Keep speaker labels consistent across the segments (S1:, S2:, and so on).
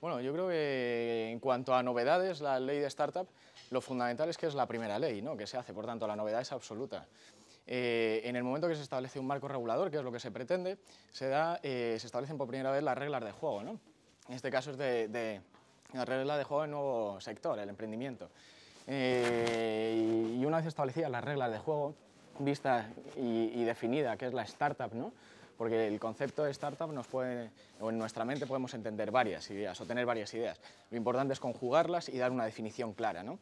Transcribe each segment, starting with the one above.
S1: Bueno, yo creo que en cuanto a novedades, la ley de startup, lo fundamental es que es la primera ley ¿no? que se hace, por tanto la novedad es absoluta. Eh, en el momento que se establece un marco regulador, que es lo que se pretende, se, eh, establecen por primera vez las reglas de juego. ¿no? En este caso es de, las reglas de juego del nuevo sector, el emprendimiento. Eh, y una vez establecidas las reglas de juego, vista y, definida, que es la startup, ¿no? porque el concepto de startup nos puede, o en nuestra mente podemos entender varias ideas o tener varias ideas. Lo importante es conjugarlas y dar una definición clara, ¿no?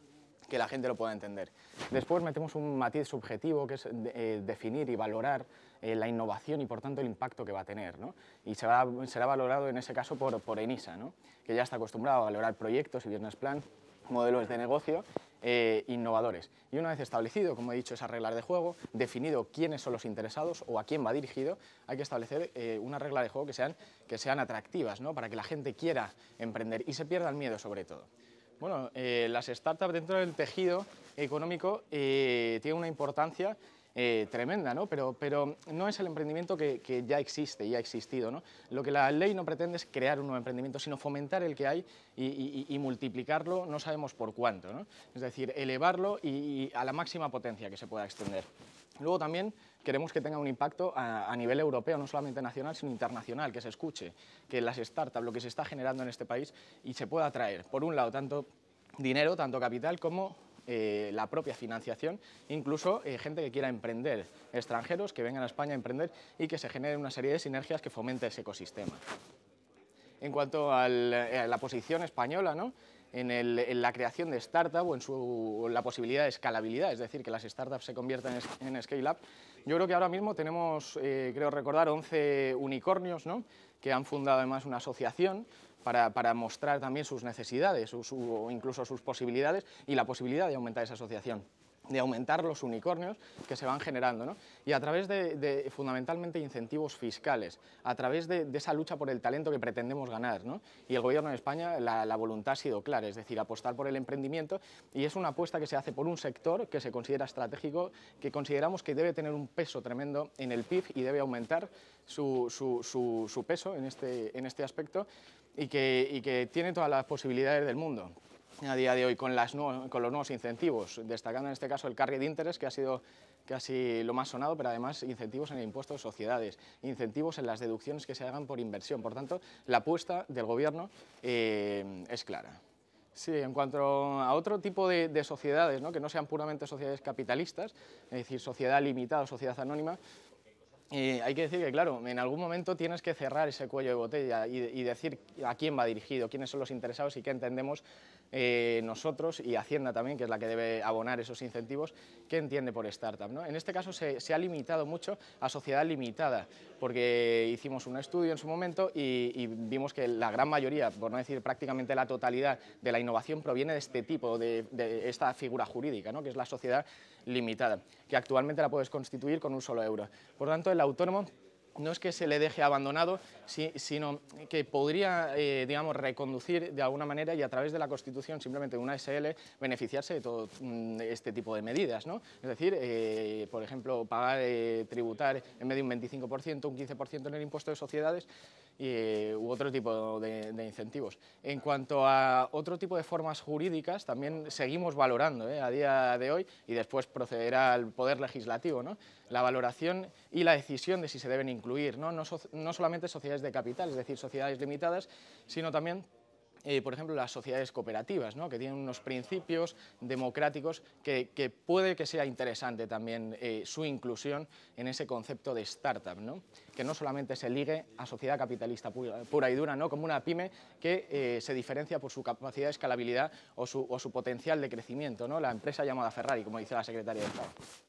S1: que la gente lo pueda entender. Después metemos un matiz subjetivo que es eh, definir y valorar eh, la innovación y por tanto el impacto que va a tener. ¿no? Y será, valorado en ese caso por, por ENISA, ¿no? que ya está acostumbrado a valorar proyectos y business plan, modelos de negocio eh, innovadores. Y una vez establecido, como he dicho, esas reglas de juego, definido quiénes son los interesados o a quién va dirigido, hay que establecer eh, una regla de juego que sean, que sean atractivas, ¿no? para que la gente quiera emprender y se pierda el miedo sobre todo. Bueno, eh, las startups dentro del tejido económico tienen una importancia eh, tremenda, ¿no? Pero, pero no es el emprendimiento que, ya existe y ha existido. ¿no? Lo que la ley no pretende es crear un nuevo emprendimiento, sino fomentar el que hay y, multiplicarlo, no sabemos por cuánto. ¿no? Es decir, elevarlo y, a la máxima potencia que se pueda extender. Luego también queremos que tenga un impacto a, a, nivel europeo, no solamente nacional, sino internacional, que se escuche, que las startups, lo que se está generando en este país, y se pueda atraer, por un lado, tanto dinero, tanto capital, como eh, la propia financiación, incluso eh, gente que quiera emprender, extranjeros que vengan a España a emprender y que se generen una serie de sinergias que fomente ese ecosistema. En cuanto eh, a la posición española, ¿no? En, la creación de startup o en la posibilidad de escalabilidad, es decir, que las startups se conviertan en, scale-up. Yo creo que ahora mismo tenemos, creo recordar, 11 unicornios que han fundado además una asociación para, para mostrar también sus necesidades o incluso sus posibilidades y la posibilidad de aumentar esa asociación de aumentar los unicornios que se van generando. Y a través de, fundamentalmente incentivos fiscales, a través de, esa lucha por el talento que pretendemos ganar. Y el Gobierno de España, la, voluntad ha sido clara, es decir, apostar por el emprendimiento y es una apuesta que se hace por un sector que se considera estratégico, que consideramos que debe tener un peso tremendo en el PIB y debe aumentar su, peso en este, en este aspecto y que, y que tiene todas las posibilidades del mundo a día de hoy con, los nuevos incentivos, destacando en este caso el carry de interés, que ha sido casi lo más sonado, pero además incentivos en el impuesto de sociedades, incentivos en las deducciones que se hagan por inversión. Por tanto, la apuesta del Gobierno eh, es clara. Sí, en cuanto a otro tipo de, sociedades, ¿no? que no sean puramente sociedades capitalistas, es decir, sociedad limitada o sociedad anónima, eh, hay que decir que, claro, en algún momento tienes que cerrar ese cuello de botella y, decir a quién va dirigido, quiénes son los interesados y qué entendemos eh, nosotros y Hacienda también, que es la que debe abonar esos incentivos, qué entiende por startup. ¿no? En este caso se, ha limitado mucho a sociedad limitada, porque hicimos un estudio en su momento y, vimos que la gran mayoría, por no decir prácticamente la totalidad de la innovación proviene de este tipo, de, de esta figura jurídica, ¿no? que es la sociedad limitada, que actualmente la puedes constituir con un solo euro. Por tanto, Autónomo no es que se le deje abandonado, sino que podría, eh, digamos, reconducir de alguna manera y a través de la Constitución, simplemente una SL, beneficiarse de todo mm, este tipo de medidas, ¿no? Es decir, eh, por ejemplo, pagar, eh, tributar en medio de un 25%, un 15% en el impuesto de sociedades y, u otro tipo de, incentivos. En cuanto a otro tipo de formas jurídicas, también seguimos valorando a día de hoy y después procederá al Poder Legislativo, ¿no? La valoración y la decisión de si se deben incluir ¿no? solamente sociedades de capital, es decir, sociedades limitadas, sino también eh, por ejemplo, las sociedades cooperativas, ¿no? que tienen unos principios democráticos que, puede que sea interesante también eh, su inclusión en ese concepto de startup, que no solamente se ligue a sociedad capitalista pura, y dura, ¿no? como una pyme que eh, se diferencia por su capacidad de escalabilidad o su, o su potencial de crecimiento, ¿no? la empresa llamada Ferrari, como dice la secretaria de Estado.